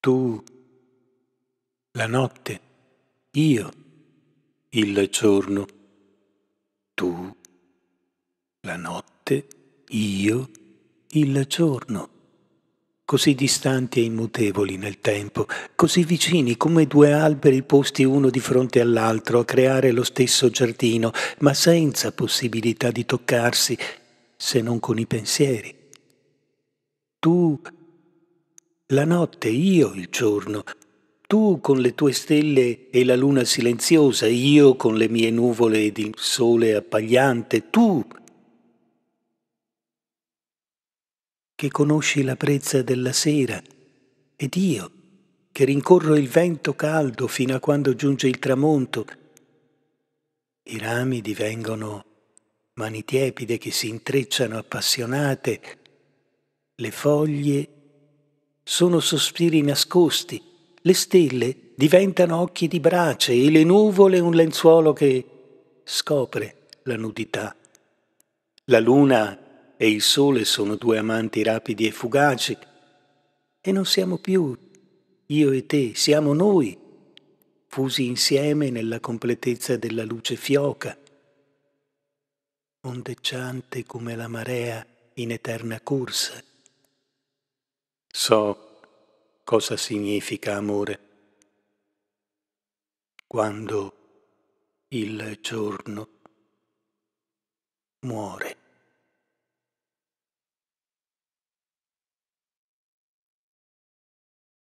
tu, la notte, io, il giorno, tu, la notte, io, il giorno, così distanti e immutevoli nel tempo, così vicini come due alberi posti uno di fronte all'altro a creare lo stesso giardino, ma senza possibilità di toccarsi se non con i pensieri. Tu la notte, io il giorno, tu con le tue stelle e la luna silenziosa, io con le mie nuvole ed il sole appagliante, tu che conosci la prezza della sera, ed io che rincorro il vento caldo fino a quando giunge il tramonto, i rami divengono mani tiepide che si intrecciano appassionate, le foglie sono sospiri nascosti, le stelle diventano occhi di brace e le nuvole un lenzuolo che scopre la nudità. La luna e il sole sono due amanti rapidi e fugaci e non siamo più io e te, siamo noi, fusi insieme nella completezza della luce fioca, ondeggiante come la marea in eterna corsa. So cosa significa amore quando il giorno muore.